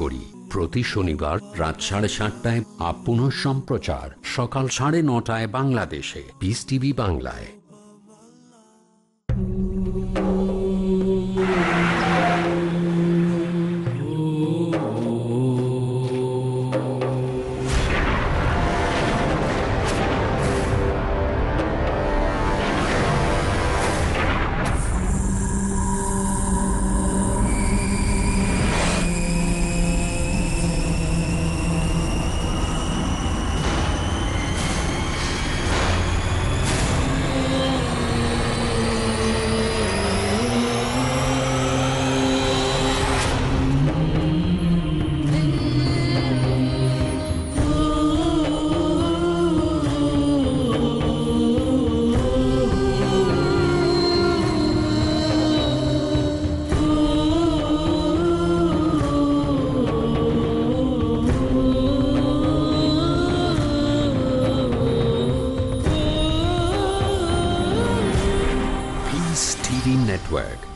করি প্রতি শনিবার রাত সাড়ে সাতটায় আপ সম্প্রচার সকাল সাড়ে নটায় বাংলাদেশে পিস টিভি বাংলায়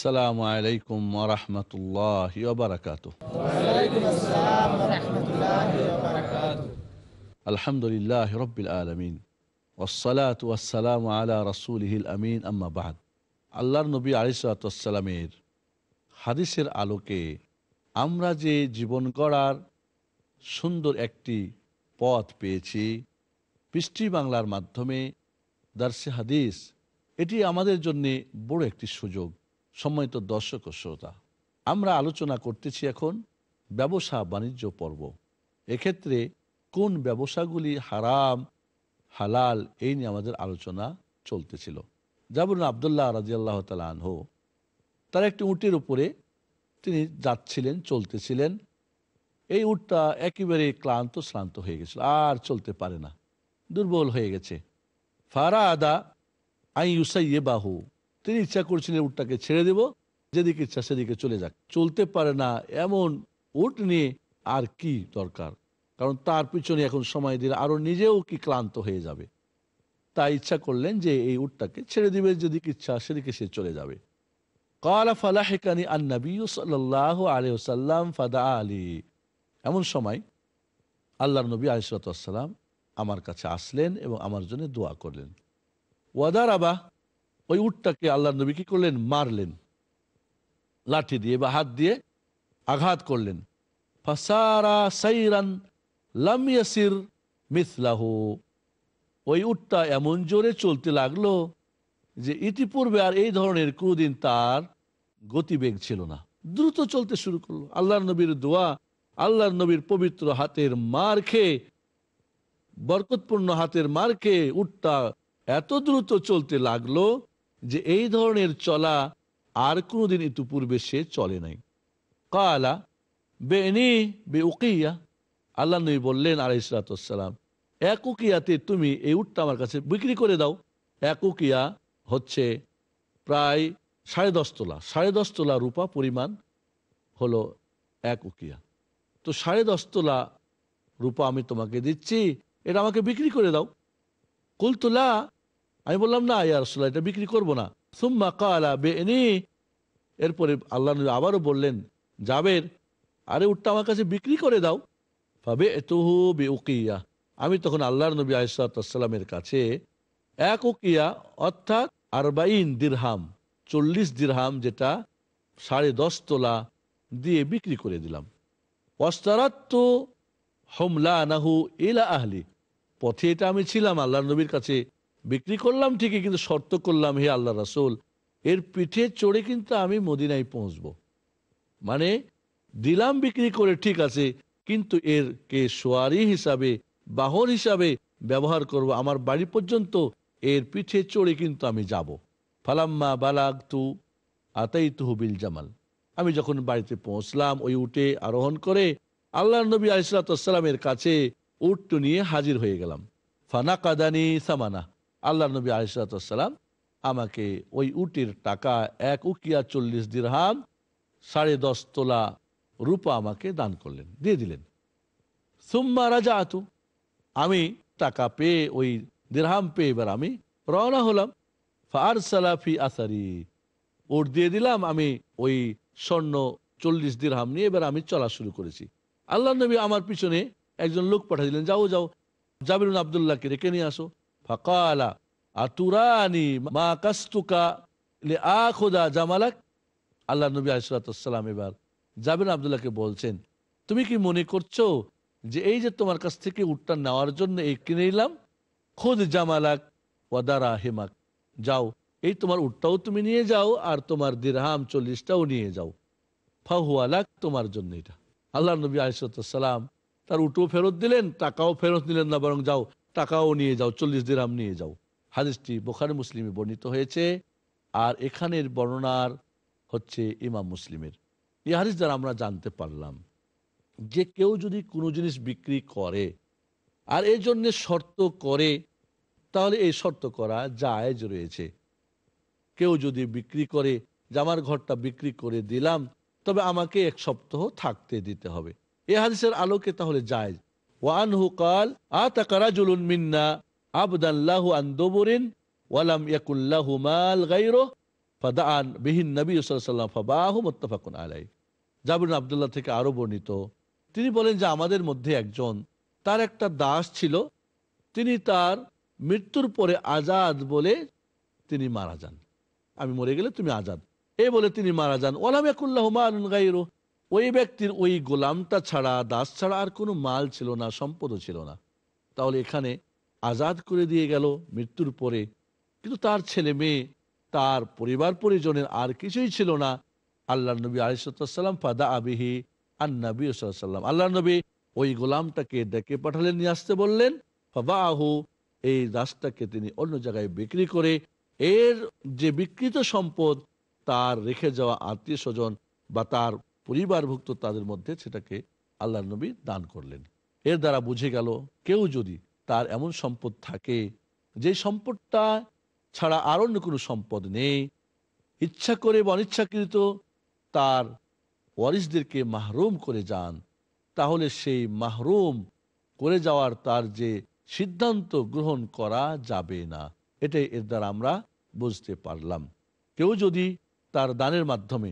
আসসালামু আলাইকুম ওরহমতুল্লাহ বারকাত আলহামদুলিল্লাহ রবিল আলমিন ওসালাত ওয়াসালাম আলা রসুলহিল আমিন আম্মাবাদ আল্লাহর নবী আলিসাতামের হাদিসের আলোকে আমরা যে জীবন গড়ার সুন্দর একটি পথ পেয়েছি পৃষ্টি বাংলার মাধ্যমে দার্সে হাদিস এটি আমাদের জন্যে বড় একটি সুযোগ সম্মানিত দর্শক ও শ্রোতা আমরা আলোচনা করতেছি এখন ব্যবসা বাণিজ্য পর্ব এক্ষেত্রে কোন ব্যবসাগুলি হারাম হালাল এই নিয়ে আমাদের আলোচনা চলতেছিল জাবরুল আবদুল্লাহ আল্লাহ তালহ তার একটি উঁটের উপরে তিনি যাচ্ছিলেন চলতেছিলেন এই উটটা একেবারে ক্লান্ত শ্রান্ত হয়ে গেছিল আর চলতে পারে না দুর্বল হয়ে গেছে ফারা আদা আই ইউসাইয়ে বাহু তিনি ইচ্ছা করছিলেন উটটাকে ছেড়ে দেব যেদিকে ইচ্ছা সেদিকে চলে যাক চলতে পারে না এমন উট নিয়ে আর কি দরকার কারণ তার পিছনে এখন সময় দিলে আরো নিজেও কি ক্লান্ত হয়ে যাবে তাই ইচ্ছা করলেন যে এই উটটাকে ছেড়ে দিবে যেদিকে ইচ্ছা সেদিকে সে চলে যাবে আন্নাবি ফাদা এমন সময় আল্লাহ নবী আলিসাল্লাম আমার কাছে আসলেন এবং আমার জন্য দোয়া করলেন ওয়াদার আবাহ ওই উটটাকে আল্লাহ নবী কি করলেন মারলেন লাঠি দিয়ে বা হাত দিয়ে আঘাত করলেন ফাসারা সাইরান লামিয়াসির মিসলাহ ওই উটটা এমন জোরে চলতে লাগলো যে ইতিপূর্বে আর এই ধরনের কোনোদিন তার গতিবেগ ছিল না দ্রুত চলতে শুরু করলো আল্লাহ নবীর দোয়া আল্লাহ নবীর পবিত্র হাতের মার খেয়ে বরকতপূর্ণ হাতের মার খেয়ে উটটা এত দ্রুত চলতে লাগলো যে এই ধরনের চলা আর কোনোদিন ইতুপূর্বে সে চলে নাই কালা বেনি বে উকিয়া আল্লাহ নবী বললেন আর ইসরাতাম এক উকিয়াতে তুমি এই উটটা আমার কাছে বিক্রি করে দাও এক উকিয়া হচ্ছে প্রায় সাড়ে দশ তোলা সাড়ে দশ তোলা রূপা পরিমাণ হলো এক উকিয়া তো সাড়ে দশ তোলা রূপা আমি তোমাকে দিচ্ছি এটা আমাকে বিক্রি করে দাও কুলতলা আমি বললাম না ইয়া রসুল্লাহ এটা বিক্রি করবো না সুম্মা কালা বেনি এরপরে আল্লাহ নবী আবারও বললেন যাবের আরে উঠটা আমার কাছে বিক্রি করে দাও এত হু বে উকিয়া আমি তখন আল্লাহর নবী আসসালামের কাছে এক উকিয়া অর্থাৎ আরবাইন দিরহাম চল্লিশ দিরহাম যেটা সাড়ে দশ তোলা দিয়ে বিক্রি করে দিলাম অস্তারাত্ম হোমলা নাহু এলা আহলি পথে এটা আমি ছিলাম আল্লাহ নবীর কাছে বিক্রি করলাম ঠিকই কিন্তু শর্ত করলাম হে আল্লাহ রাসুল এর পিঠে চড়ে কিন্তু আমি মদিনায় পৌঁছব মানে দিলাম বিক্রি করে ঠিক আছে কিন্তু এর কে সোয়ারি হিসাবে বাহন হিসাবে ব্যবহার করব আমার বাড়ি পর্যন্ত এর পিঠে চড়ে কিন্তু আমি যাব। ফালাম্মা বালাগ তু আতাই বিল জামাল আমি যখন বাড়িতে পৌঁছলাম ওই উটে আরোহণ করে আল্লাহ নবী আলিসালামের কাছে উঠটু নিয়ে হাজির হয়ে গেলাম ফানা কাদানি সামানা আল্লাহ নবী আলিসালাম আমাকে ওই উটির টাকা এক উকিয়া চল্লিশ দিরহাম সাড়ে দশ তোলা রূপা আমাকে দান করলেন দিয়ে দিলেন সুম্মা রাজা আতু আমি টাকা পেয়ে ওই দিরহাম পেয়ে এবার আমি রওনা হলাম ফার সালাফি আসারি ওর দিয়ে দিলাম আমি ওই স্বর্ণ চল্লিশ দিরহাম নিয়ে এবার আমি চলা শুরু করেছি আল্লাহ নবী আমার পিছনে একজন লোক পাঠিয়ে দিলেন যাও যাও জাবির আবদুল্লাহকে রেখে নিয়ে আসো فقال আতুরানি মা কাস্তুকা আখুদা জামালাক আল্লাহ নবী আসরাতাম এবার জাবির আবদুল্লাহকে বলছেন তুমি কি মনে করছো যে এই যে তোমার কাছ থেকে উটটা নেওয়ার জন্য এই কিনে নিলাম খোদ জামালাক ওয়াদারা হেমাক যাও এই তোমার উটটাও তুমি নিয়ে যাও আর তোমার দিরহাম চল্লিশটাও নিয়ে যাও ফাহুয়ালাক তোমার জন্য এটা আল্লাহ নবী আসরাতাম তার উটও ফেরত দিলেন টাকাও ফেরত দিলেন না বরং যাও টাকাও নিয়ে যাও চল্লিশ দিরাম নিয়ে যাও হাদিসটি বোখারি মুসলিমে বর্ণিত হয়েছে আর এখানের বর্ণনার হচ্ছে ইমাম মুসলিমের এই হাদিস দ্বারা আমরা জানতে পারলাম যে কেউ যদি কোনো জিনিস বিক্রি করে আর এই জন্য শর্ত করে তাহলে এই শর্ত করা জায়জ রয়েছে কেউ যদি বিক্রি করে জামার ঘরটা বিক্রি করে দিলাম তবে আমাকে এক সপ্তাহ থাকতে দিতে হবে এ হাদিসের আলোকে তাহলে যায় وعنه قال آتك رجل منا عبدا له عن دبر ولم يكن له مال غيره فدعا به النبي صلى الله عليه وسلم فباه متفق عليه জাবির আবদুল্লাহ থেকে আরো বর্ণিত তিনি বলেন যে আমাদের মধ্যে একজন তার একটা দাস ছিল তিনি তার মৃত্যুর পরে আজাদ বলে তিনি মারা যান আমি মরে গেলে তুমি আজাদ এই বলে তিনি মারা যান ওলাম একুল্লাহ মারুন গাইরো ওই ব্যক্তির ওই গোলামটা ছাড়া দাস ছাড়া আর কোনো মাল ছিল না সম্পদও ছিল না তাহলে এখানে আজাদ করে দিয়ে গেল মৃত্যুর পরে কিন্তু তার ছেলে মেয়ে তার পরিবার পরিজনের আর কিছুই ছিল না আল্লাহ নবী আলিসাল্লাম ফাদা আবিহি আর নবী সাল্লাম আল্লাহ নবী ওই গোলামটাকে ডেকে পাঠালেন নিয়ে আসতে বললেন ফাবা আহু এই দাসটাকে তিনি অন্য জায়গায় বিক্রি করে এর যে বিকৃত সম্পদ তার রেখে যাওয়া আত্মীয় স্বজন বা তার পরিবারভুক্ত তাদের মধ্যে সেটাকে আল্লাহ নবী দান করলেন এর দ্বারা বুঝে গেল কেউ যদি তার এমন সম্পদ থাকে যে সম্পদটা ছাড়া আর অন্য কোনো সম্পদ নেই ইচ্ছা করে বা অনিচ্ছাকৃত তার ওয়ারিসদেরকে মাহরুম করে যান তাহলে সেই মাহরুম করে যাওয়ার তার যে সিদ্ধান্ত গ্রহণ করা যাবে না এটাই এর দ্বারা আমরা বুঝতে পারলাম কেউ যদি তার দানের মাধ্যমে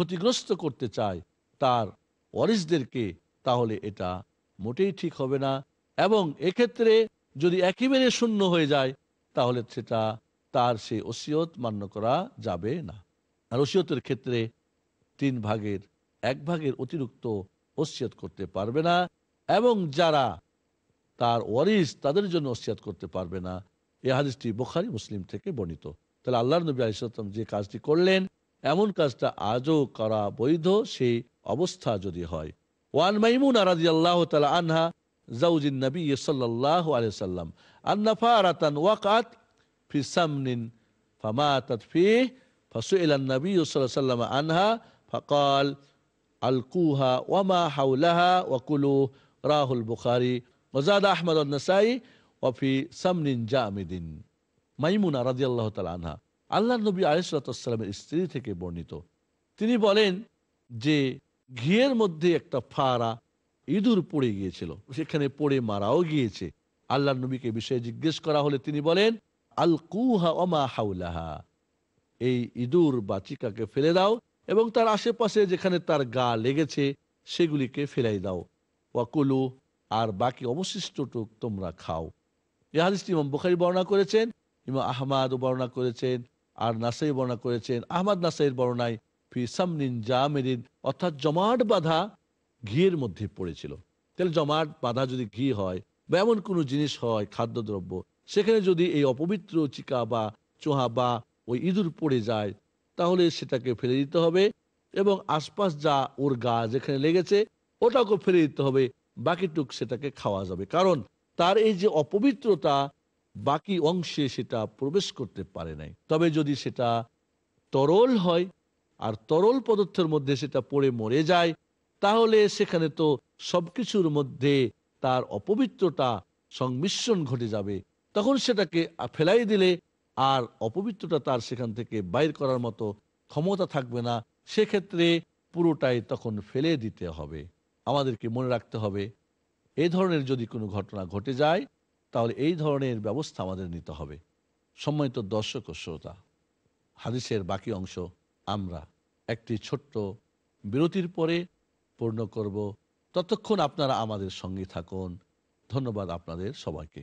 ক্ষতিগ্রস্ত করতে চায় তার ওয়ারিসদেরকে তাহলে এটা মোটেই ঠিক হবে না এবং এক্ষেত্রে যদি একেবারে শূন্য হয়ে যায় তাহলে সেটা তার সেই ওসিয়ত মান্য করা যাবে না আর ওসিয়তের ক্ষেত্রে তিন ভাগের এক ভাগের অতিরিক্ত ওসিয়ত করতে পারবে না এবং যারা তার ওয়ারিস তাদের জন্য ওসিয়াত করতে পারবে না এ হাদিসটি বোখারি মুসলিম থেকে বর্ণিত তাহলে আল্লাহ নবী আলিসাল্লাম যে কাজটি করলেন এমন কাজটা আজও করা বৈধ সেই অবস্থা যদি হয় ওয়ান মাইমুন আরাদি আল্লাহ তালা আনহা জাউজিন নবী সাল্লাহ আলিয়া সাল্লাম আন্নাফা রাতান ওয়াকাত ফিসামনিন ফামা তৎফি ফসুল নবী সাল্লাম আনহা ফকাল আলকুহা ওয়ামা হাউলাহা ওয়াকুলু রাহুল বুখারি মজাদ আহমদ নসাই ওয়ফি সামনিন জামিদিন মাইমুনা রাজি আল্লাহ আনহা আল্লাহ নবী আলিসালামের স্ত্রী থেকে বর্ণিত তিনি বলেন যে ঘিয়ের মধ্যে একটা ফাড়া ইঁদুর পড়ে গিয়েছিল সেখানে পড়ে মারাও গিয়েছে আল্লাহ নবীকে বিষয়ে জিজ্ঞেস করা হলে তিনি বলেন আল কুহা অমা হাউলাহা এই ইঁদুর বা চিকাকে ফেলে দাও এবং তার আশেপাশে যেখানে তার গা লেগেছে সেগুলিকে ফেলাই দাও ওয়াকুলু আর বাকি অবশিষ্টটুক তোমরা খাও ইহাদিস ইমাম বুখারি বর্ণনা করেছেন ইমাম আহমাদ বর্ণনা করেছেন আর নাসাই বর্ণনা করেছেন আহমদ নাসাইয়ের বর্ণায় ফি সামনিন মেরিন অর্থাৎ জমাট বাঁধা ঘিয়ের মধ্যে পড়েছিল তাহলে জমাট বাধা যদি ঘি হয় বা এমন কোনো জিনিস হয় খাদ্যদ্রব্য সেখানে যদি এই অপবিত্র চিকা বা চোহা বা ওই ইঁদুর পড়ে যায় তাহলে সেটাকে ফেলে দিতে হবে এবং আশপাশ যা ওর গা যেখানে লেগেছে ওটাকে ফেলে দিতে হবে বাকিটুক সেটাকে খাওয়া যাবে কারণ তার এই যে অপবিত্রতা বাকি অংশে সেটা প্রবেশ করতে পারে নাই তবে যদি সেটা তরল হয় আর তরল পদার্থের মধ্যে সেটা পড়ে মরে যায় তাহলে সেখানে তো সবকিছুর মধ্যে তার অপবিত্রতা সংমিশ্রণ ঘটে যাবে তখন সেটাকে ফেলাই দিলে আর অপবিত্রতা তার সেখান থেকে বাইর করার মতো ক্ষমতা থাকবে না সেক্ষেত্রে পুরোটাই তখন ফেলে দিতে হবে আমাদেরকে মনে রাখতে হবে এ ধরনের যদি কোনো ঘটনা ঘটে যায় তাহলে এই ধরনের ব্যবস্থা আমাদের নিতে হবে সম্মানিত দর্শক ও শ্রোতা হাদিসের বাকি অংশ আমরা একটি ছোট্ট বিরতির পরে পূর্ণ করব ততক্ষণ আপনারা আমাদের সঙ্গে থাকুন ধন্যবাদ আপনাদের সবাইকে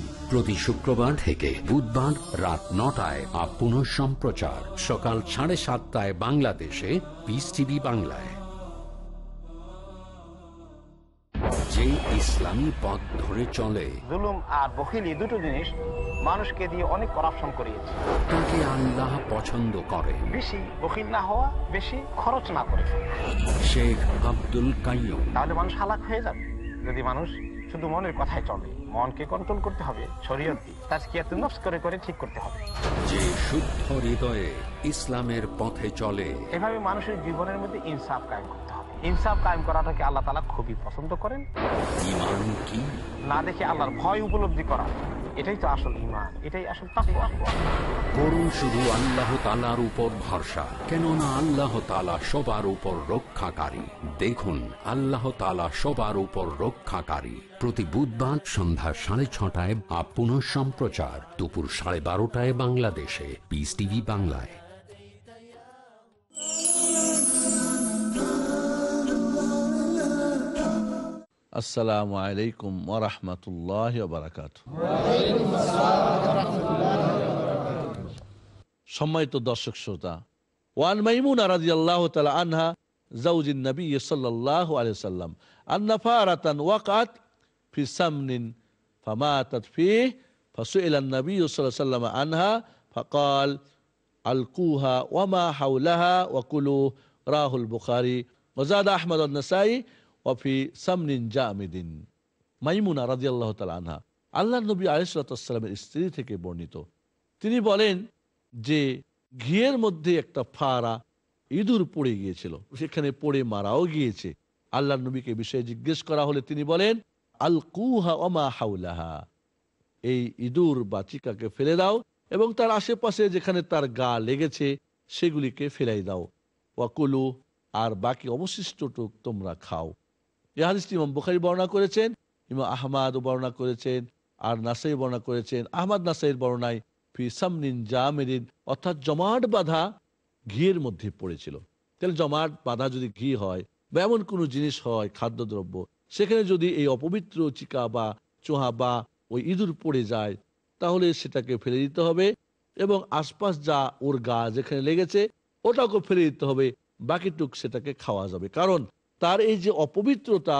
প্রতি শুক্রবার থেকে বুধবার রাত নটায় আর পুনঃ সম্প্রচার সকাল সাড়ে সাতটায় বাংলাদেশে পিস টিভি বাংলায় যে ইসলামী পথ ধরে চলে জুলুম আর বখিলি দুটো জিনিস মানুষকে দিয়ে অনেক করাপশন করিয়েছে তাকে আল্লাহ পছন্দ করে বেশি বখিল না হওয়া বেশি খরচ না করে শেখ আব্দুল কাইম তাহলে মানুষ হালাক হয়ে যাবে যদি মানুষ শুধু মনের কথায় চলে মনকে কন্ট্রোল করতে হবে শরীয়ত তাজকিয়াতুন নফস করে করে ঠিক করতে হবে যে শুদ্ধ হৃদয়ে ইসলামের পথে চলে এভাবে মানুষের জীবনের মধ্যে ইনসাফ কায়েম করতে হবে ইনসাফ কায়েম করাটাকে আল্লাহ তালা খুবই পছন্দ করেন কি না দেখে আল্লাহর ভয় উপলব্ধি করা এটাই তো আসল ইমান এটাই আসল করুন শুধু আল্লাহ তালার উপর ভরসা কেননা আল্লাহ তালা সবার উপর রক্ষাকারী দেখুন আল্লাহ তালা সবার উপর রক্ষাকারী প্রতি বুধবার সন্ধ্যা সাড়ে ছটায় আপ সম্প্রচার দুপুর সাড়ে বারোটায় বাংলাদেশে পিস টিভি বাংলায় السلام عليكم ورحمة الله وبركاته وعليكم السلام ورحمة الله وبركاته সম্মানিত দর্শক শ্রোতা ওয়ান মাইমুনা রাদিয়াল্লাহু তাআলা আনহা জাওজিন নবী সাল্লাল্লাহু আলাইহি সাল্লাম আন্না ফারাতান ওয়াকাত ফি সামনিন فماتت فيه فسئل النبي صلى الله عليه وسلم عنها فقال ألقوها وما حولها وكلوا راه البخاري وزاد أحمد النسائي অফি সামনিন জামিদিন মাইমুনা রাজি আল্লাহ তাল আনহা আল্লাহ নবী আলিসালামের স্ত্রী থেকে বর্ণিত তিনি বলেন যে ঘিয়ের মধ্যে একটা ফাড়া ইঁদুর পড়ে গিয়েছিল সেখানে পড়ে মারাও গিয়েছে আল্লাহ নবীকে বিষয়ে জিজ্ঞেস করা হলে তিনি বলেন আল কুহা অমা হাউলাহা এই ইঁদুর বাচিকাকে ফেলে দাও এবং তার আশেপাশে যেখানে তার গা লেগেছে সেগুলিকে ফেলাই দাও ওয়াকুলু আর বাকি অবশিষ্টটুক তোমরা খাও এ ইমাম বুখারি বর্ণনা করেছেন ইমাম আহমাদও বর্ণনা করেছেন আর নাসাই বর্ণনা করেছেন আহমাদ নাসাইয়ের বর্ণায় ফি সামনিন জামেরিন অর্থাৎ জমাট বাধা ঘিয়ের মধ্যে পড়েছিল তাহলে জমাট বাধা যদি ঘি হয় বা এমন কোনো জিনিস হয় খাদ্যদ্রব্য সেখানে যদি এই অপবিত্র চিকা বা চোহা বা ওই ইঁদুর পড়ে যায় তাহলে সেটাকে ফেলে দিতে হবে এবং আশপাশ যা ওর গা যেখানে লেগেছে ওটাকে ফেলে দিতে হবে বাকিটুক সেটাকে খাওয়া যাবে কারণ তার এই যে অপবিত্রতা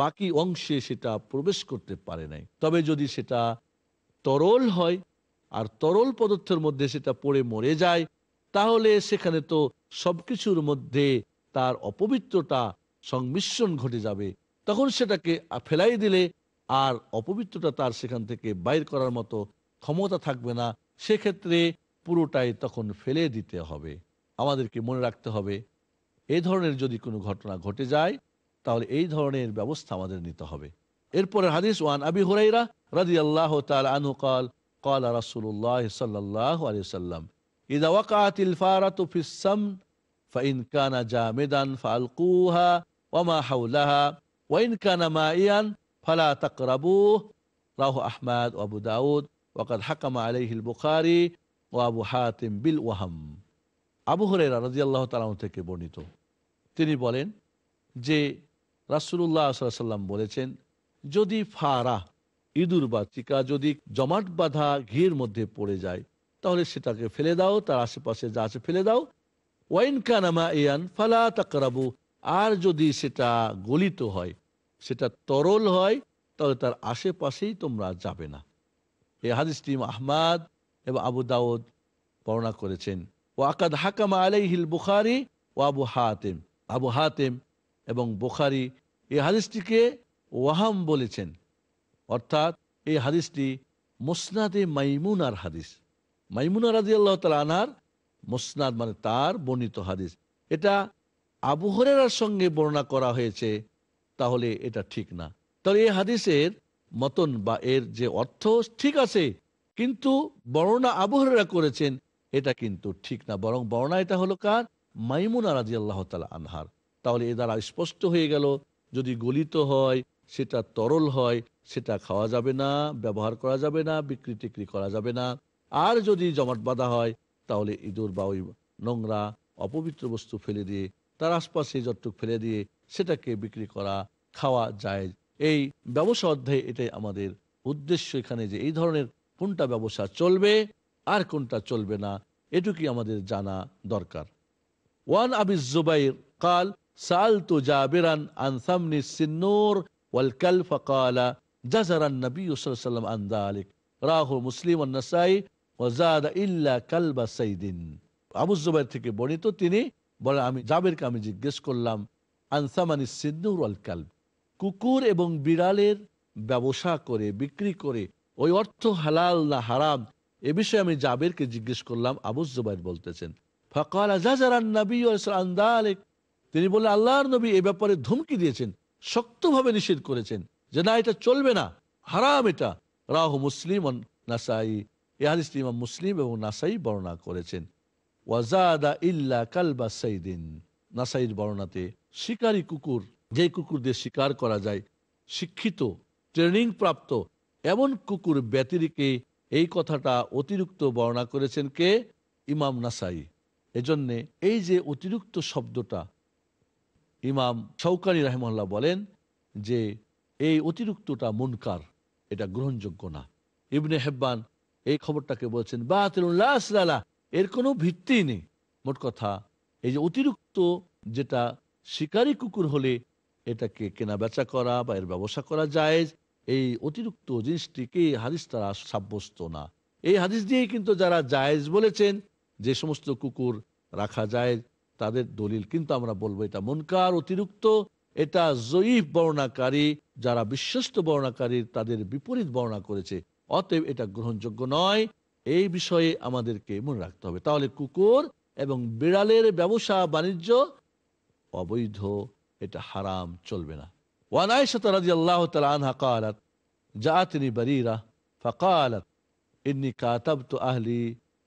বাকি অংশে সেটা প্রবেশ করতে পারে নাই তবে যদি সেটা তরল হয় আর তরল পদার্থের মধ্যে সেটা পড়ে মরে যায় তাহলে সেখানে তো সবকিছুর মধ্যে তার অপবিত্রতা সংমিশ্রণ ঘটে যাবে তখন সেটাকে ফেলাই দিলে আর অপবিত্রতা তার সেখান থেকে বাইর করার মতো ক্ষমতা থাকবে না সেক্ষেত্রে পুরোটাই তখন ফেলে দিতে হবে আমাদেরকে মনে রাখতে হবে এই ধরনের যদি কোনো ঘটনা ঘটে যায় তাহলে এই ধরনের ব্যবস্থা আমাদের নিতে হবে এরপরে হাদিস ওয়ান আবি হুরাইরা রাজি আল্লাহ আনহু কল قال رسول الله صلى الله عليه وسلم إذا وقعت الفارة في السمن فإن كان جامدا فألقوها وما حولها وإن كان مائيا فلا আহমাদ আবু দাউদ ওয়াকাদ হাকামা আলহিল বুখারি ও হাতিম বিল ওয়াহাম আবু হরে রাজিয়াল্লাহ তালাম থেকে বর্ণিত তিনি বলেন যে রাসুল্লাহ সাল্লাম বলেছেন যদি ফারা ইঁদুর বা চিকা যদি জমাট বাঁধা ঘির মধ্যে পড়ে যায় তাহলে সেটাকে ফেলে দাও তার আশেপাশে যা আছে ফেলে দাও ওয়াইন কানামা ইয়ান ফালা তাকরাবু আর যদি সেটা গলিত হয় সেটা তরল হয় তাহলে তার আশেপাশেই তোমরা যাবে না হাদিস হাদিসটি আহমাদ এবং আবু দাউদ বর্ণনা করেছেন ও আকাদ হাকামা হিল বুখারি ও আবু হাতিম আবু হাতেম এবং বোখারি এই হাদিসটিকে ওয়াহাম বলেছেন অর্থাৎ এই হাদিসটি মোসনাদে মাইমুনার হাদিস মাইমুনার রাজি আল্লাহ আনার মোসনাদ মানে তার বর্ণিত হাদিস এটা আবহরেরার সঙ্গে বর্ণনা করা হয়েছে তাহলে এটা ঠিক না তাহলে এই হাদিসের মতন বা এর যে অর্থ ঠিক আছে কিন্তু বর্ণনা আবহরেরা করেছেন এটা কিন্তু ঠিক না বরং বর্ণা এটা হলো কার মাইমুনা রাজি আল্লাহ তালা আনহার তাহলে এ দ্বারা স্পষ্ট হয়ে গেল যদি গলিত হয় সেটা তরল হয় সেটা খাওয়া যাবে না ব্যবহার করা যাবে না বিক্রি টিক্রি করা যাবে না আর যদি জমাট বাঁধা হয় তাহলে ইঁদুর বা ওই নোংরা অপবিত্র বস্তু ফেলে দিয়ে তার আশপাশে যতটুক ফেলে দিয়ে সেটাকে বিক্রি করা খাওয়া যায় এই ব্যবসা অধ্যায়ে এটাই আমাদের উদ্দেশ্য এখানে যে এই ধরনের কোনটা ব্যবসা চলবে আর কোনটা চলবে না এটুকুই আমাদের জানা দরকার ওয়ান أبي الزبير قال سألت جابرا عن ثمن السنور والكلب فقال جزر النبي صلى الله عليه وسلم عن ذلك راه مسلم والنسائي وزاد إلا كلب سيد আবু জুবাইর থেকে বর্ণিত তিনি বলেন আমি জাবেরকে আমি জিজ্ঞেস করলাম আনসামানি সিদ্দুর আল কাল কুকুর এবং বিড়ালের ব্যবসা করে বিক্রি করে ওই অর্থ হালাল না হারাম এ বিষয়ে আমি জাবেরকে জিজ্ঞেস করলাম আবু জুবাইর বলতেছেন ফকাল আজাজারান নবী আন্দালেক তিনি বলে আল্লাহর নবী এ ব্যাপারে ধমকি দিয়েছেন শক্তভাবে নিষেধ করেছেন যে না এটা চলবে না হারাম এটা রাহু মুসলিম নাসাই ইহাদিস ইমাম মুসলিম এবং নাসাই বর্ণনা করেছেন ওয়াজাদা ইল্লা কালবা সাইদিন নাসাইর বর্ণনাতে শিকারী কুকুর যে কুকুর দিয়ে শিকার করা যায় শিক্ষিত ট্রেনিং প্রাপ্ত এমন কুকুর ব্যতিরিকে এই কথাটা অতিরিক্ত বর্ণনা করেছেন কে ইমাম নাসাই এজন্যে এই যে অতিরিক্ত শব্দটা ইমাম শৌকানি রাহেমহল্লা বলেন যে এই অতিরিক্তটা মনকার এটা গ্রহণযোগ্য না ইবনে হেব্বান এই খবরটাকে বলছেন বা এর কোনো ভিত্তি নেই মোট কথা এই যে অতিরিক্ত যেটা শিকারী কুকুর হলে এটাকে কেনা বেচা করা বা এর ব্যবসা করা যায় এই অতিরিক্ত জিনিসটিকে হাদিস তারা সাব্যস্ত না এই হাদিস দিয়ে কিন্তু যারা জায়েজ বলেছেন যে সমস্ত কুকুর রাখা যায় তাদের দলিল কিন্তু আমরা বলবো এটা মনকার অতিরিক্ত এটা জয়ীফ বর্ণাকারী যারা বিশ্বস্ত বর্ণাকারী তাদের বিপরীত বর্ণনা করেছে অতএব এটা গ্রহণযোগ্য নয় এই বিষয়ে আমাদেরকে মনে রাখতে হবে তাহলে কুকুর এবং বিড়ালের ব্যবসা বাণিজ্য অবৈধ এটা হারাম চলবে না وعن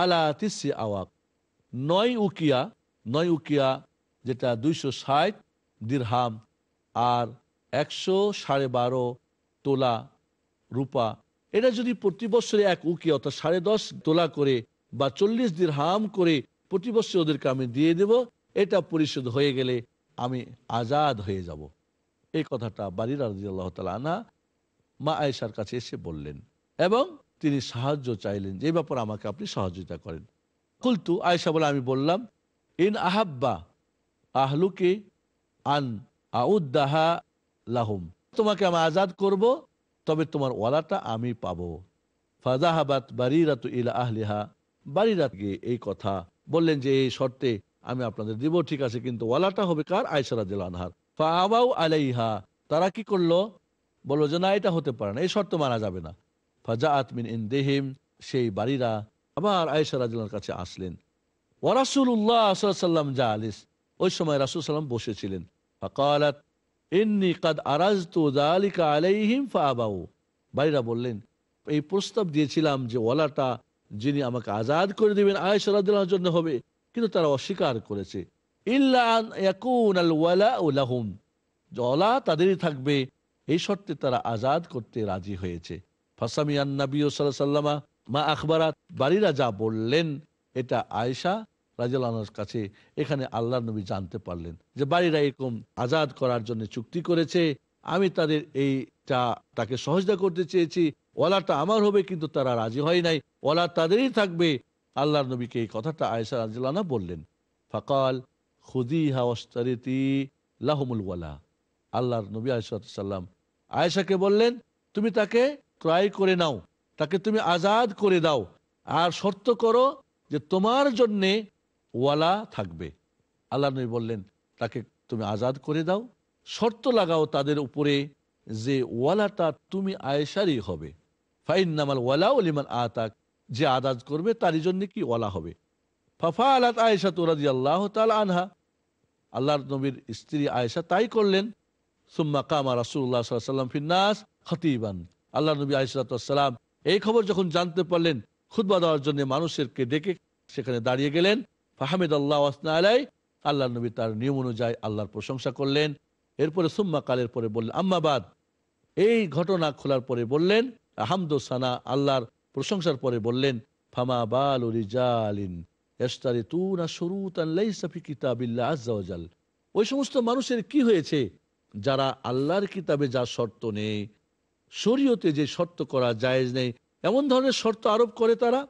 আলা তিসি আওয়াক নয় উকিয়া নয় উকিয়া যেটা দুইশো ষাট দীর্হাম আর একশো সাড়ে বারো তোলা রূপা এটা যদি প্রতি বছরে এক উকি অর্থাৎ সাড়ে দশ তোলা করে বা চল্লিশ দীর্হাম করে প্রতি বছর ওদেরকে আমি দিয়ে দেব এটা পরিশোধ হয়ে গেলে আমি আজাদ হয়ে যাব এই কথাটা বাড়ির আল্লাহ তালা আনা মা আয়েশার কাছে এসে বললেন এবং তিনি সাহায্য চাইলেন যে ব্যাপারে আমাকে আপনি সহযোগিতা করেন কুলতু আয়সা বলে আমি বললাম ইন আহাব্বা আহলুকে আন আউদ্দাহা লাহুম তোমাকে আমি আজাদ করব তবে তোমার ওয়ালাটা আমি পাব ফাজাহাবাত বারিরাতু ইলা আহলিহা বাড়িরাত গিয়ে এই কথা বললেন যে এই শর্তে আমি আপনাদের দিব ঠিক আছে কিন্তু ওয়ালাটা হবে কার আয়সারা দিল আনহার ফা আবাউ আলাইহা তারা কি করলো বলো যে না এটা হতে পারে না এই শর্ত মানা যাবে না ফাজাআত মিন ইন্দেহিম সেই বাড়িরা আবার আয়েশা রাজুল্লার কাছে আসলেন ওয়ারাসুল্লাহ সাল্লাম যা আলিস ওই সময় রাসুল সাল্লাম বসেছিলেন ফকালাত ইন্নি কাদ আলাইহিম ফাবাউ বাইরা বললেন এই প্রস্তাব দিয়েছিলাম যে ওয়ালাটা যিনি আমাকে আজাদ করে দিবেন আয়েশা রাজুল্লাহর জন্য হবে কিন্তু তারা অস্বীকার করেছে ইল্লাহুম জলা তাদেরই থাকবে এই শর্তে তারা আজাদ করতে রাজি হয়েছে ফাসামিয়ান মা আখবরা বাড়িরা যা বললেন এটা আয়সা রাজালানোর কাছে এখানে আল্লাহ নবী জানতে পারলেন যে বাড়িরা এরকম আজাদ করার জন্য চুক্তি করেছে আমি তাদের এইটা তাকে সহজতা করতে চেয়েছি ওলাটা আমার হবে কিন্তু তারা রাজি হয় নাই ওলা তাদেরই থাকবে আল্লাহ নবীকে এই কথাটা আয়সা রাজিলানা বললেন ফকাল খুদি হাওয়াস্তারিতি লাহমুল ওয়ালা আল্লাহর নবী আয়সাল্লাম আয়েশাকে বললেন তুমি তাকে ক্রয় করে নাও তাকে তুমি আজাদ করে দাও আর শর্ত করো যে তোমার জন্যে ওয়ালা থাকবে আল্লাহ নবী বললেন তাকে তুমি আজাদ করে দাও শর্ত লাগাও তাদের উপরে যে ওয়ালাটা তুমি আয়েশারই হবে ফাইন নামাল ওয়ালা ওলিমান আতাক যে আজাদ করবে তারই জন্য কি ওয়ালা হবে ফাফা আলাত আয়েশা তোরাদি আল্লাহ আনহা আল্লাহ নবীর স্ত্রী আয়েশা তাই করলেন সুম্মা কামা রাসুল্লাহ সাল্লাম ফিন্নাস খতিবান আল্লাহ নবী আলিসালাম এই খবর যখন জানতে পারলেন খুদ্া দেওয়ার জন্য মানুষেরকে ডেকে সেখানে দাঁড়িয়ে গেলেন ফাহমেদ আল্লাহ আসনা আলাই আল্লাহ নবী তার নিয়ম অনুযায়ী আল্লাহর প্রশংসা করলেন এরপরে সুম্মা কালের পরে বললেন আম্মাবাদ এই ঘটনা খোলার পরে বললেন আহমদোসানা আল্লাহর প্রশংসার পরে বললেন ফামা ওই সমস্ত মানুষের কি হয়েছে যারা আল্লাহর কিতাবে যা শর্ত নেই শরীয়তে যে শর্ত করা জায়েজ নেই এমন ধরনের শর্ত আরোপ করে তারা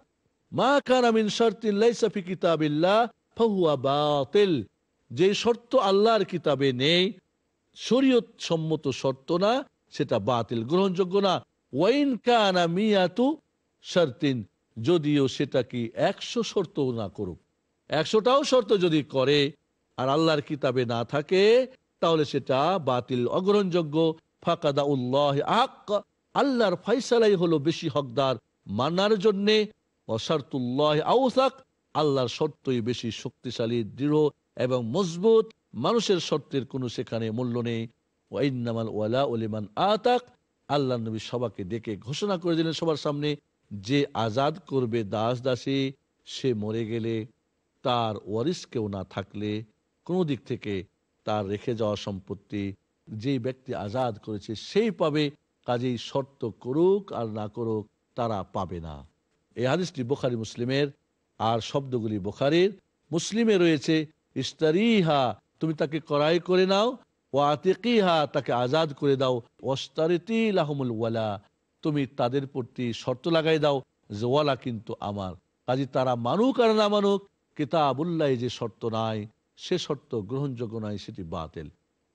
মা কারামিন শর্তিল্লাইসাফি কিতাবিল্লাহ ফাহুয়া বাতিল যে শর্ত আল্লাহর কিতাবে নেই শরীয়ত সম্মত শর্ত না সেটা বাতিল গ্রহণযোগ্য না ওয়াইন কানা মিয়াতু শর্তিন যদিও সেটা কি একশো শর্ত না করুক একশোটাও শর্ত যদি করে আর আল্লাহর কিতাবে না থাকে তাহলে সেটা বাতিল অগ্রহণযোগ্য ফাকাদা উল্লাহ আক আল্লাহর ফয়সালাই হলো বেশি হকদার মানার জন্যে অসার্তুল্লাহ আউসাক আল্লাহর শর্তই বেশি শক্তিশালী দৃঢ় এবং মজবুত মানুষের শর্তের কোনো সেখানে মূল্য নেই ওয়াইনামাল ওয়ালা ওলিমান আতাক আল্লাহ নবী সবাকে দেখে ঘোষণা করে দিলেন সবার সামনে যে আজাদ করবে দাস দাসী সে মরে গেলে তার ওয়ারিস কেউ না থাকলে কোনো দিক থেকে তার রেখে যাওয়া সম্পত্তি যে ব্যক্তি আজাদ করেছে সেই পাবে কাজেই শর্ত করুক আর না করুক তারা পাবে না এই হাদিসটি বোখারি মুসলিমের আর শব্দগুলি বোখারির মুসলিমে রয়েছে ইস্তারিহা তুমি তাকে করাই করে নাও ও আতেকিহা তাকে আজাদ করে দাও ওস্তারিতি লাহমুল ওয়ালা তুমি তাদের প্রতি শর্ত লাগাই দাও যে ওয়ালা কিন্তু আমার কাজে তারা মানুক আর না মানুক কিতাবুল্লাহ যে শর্ত নাই সে শর্ত গ্রহণযোগ্য নয় সেটি বাতিল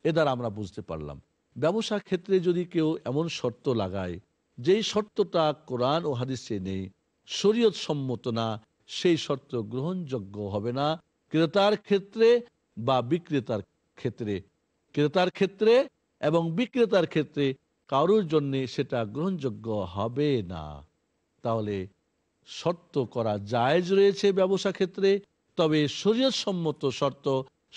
এ দ্বারা আমরা বুঝতে পারলাম ব্যবসা ক্ষেত্রে যদি কেউ এমন শর্ত লাগায় যেই শর্তটা কোরআন ও হাদিসে নেই শরীয়ত সম্মত না সেই শর্ত গ্রহণযোগ্য হবে না ক্রেতার ক্ষেত্রে বা বিক্রেতার ক্ষেত্রে ক্রেতার ক্ষেত্রে এবং বিক্রেতার ক্ষেত্রে কারোর জন্য সেটা গ্রহণযোগ্য হবে না তাহলে শর্ত করা জায়জ রয়েছে ব্যবসা ক্ষেত্রে তবে শরীয়ত সম্মত শর্ত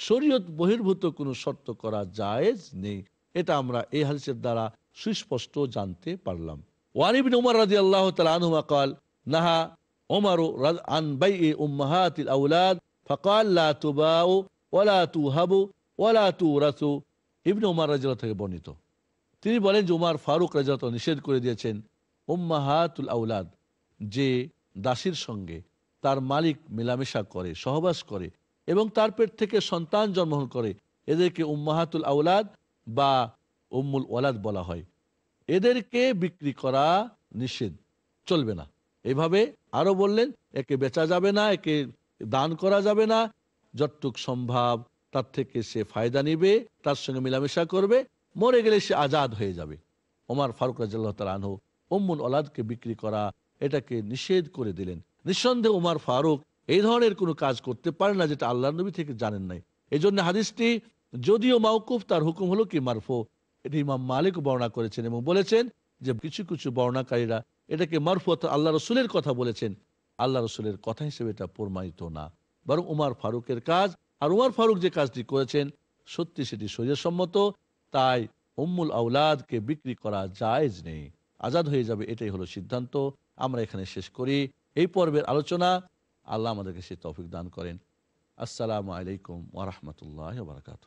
শরীয়ত বহির্ভূত কোন শর্ত করা জায়েজ নেই এটা আমরা এই হালসের দ্বারা সুস্পষ্ট জানতে পারলাম ওয়ানিবিন উমর রাজি আল্লাহ তালুমা কাল নাহা ওমারু আন বাই উম্মাহাতিল আউলাদ ফকাল লা ওলা তু হাবু তু রাসু ইবনে উমার রাজিয়া থেকে বর্ণিত তিনি বলেন উমার ফারুক রাজাত নিষেধ করে দিয়েছেন উম্মাহাতুল আউলাদ যে দাসীর সঙ্গে তার মালিক মেলামেশা করে সহবাস করে এবং তার পেট থেকে সন্তান জন্মগ্রহণ করে এদেরকে উম্মাহাতুল আউলাদ বা উম্মুল ওয়ালাদ বলা হয় এদেরকে বিক্রি করা নিষেধ চলবে না এভাবে আরো বললেন একে বেচা যাবে না একে দান করা যাবে না যতটুক সম্ভব তার থেকে সে ফায়দা নিবে তার সঙ্গে মেলামেশা করবে মরে গেলে সে আজাদ হয়ে যাবে ওমার ফারুক রাজিয়াল্লাহ তালাহ ওম্মুল ওলাদকে বিক্রি করা এটাকে নিষেধ করে দিলেন নিঃসন্দেহে উমার ফারুক এই ধরনের কোনো কাজ করতে পারে না যেটা আল্লাহ নবী থেকে জানেন নাই এই জন্য হাদিসটি যদিও মাউকুফ তার হুকুম হলো কি মারফো এটি ইমাম মালিক বর্ণনা করেছেন এবং বলেছেন যে কিছু কিছু বর্ণাকারীরা এটাকে মারফত আল্লাহ রসুলের কথা বলেছেন আল্লাহ রসুলের কথা হিসেবে এটা প্রমাণিত না বরং উমার ফারুকের কাজ আর উমার ফারুক যে কাজটি করেছেন সত্যি সেটি সম্মত তাই উম্মুল আউলাদকে বিক্রি করা জায়জ নেই আজাদ হয়ে যাবে এটাই হলো সিদ্ধান্ত আমরা এখানে শেষ করি এই পর্বের আলোচনা আল্লাহ আমাদেরকে সে তৌফিক দান করেন আসসালামু আলাইকুম ওরহমতুল্লাহ বারকাতু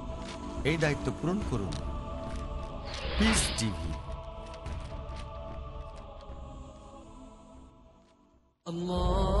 এই দায়িত্ব পূরণ করুন পিস আল্লাহ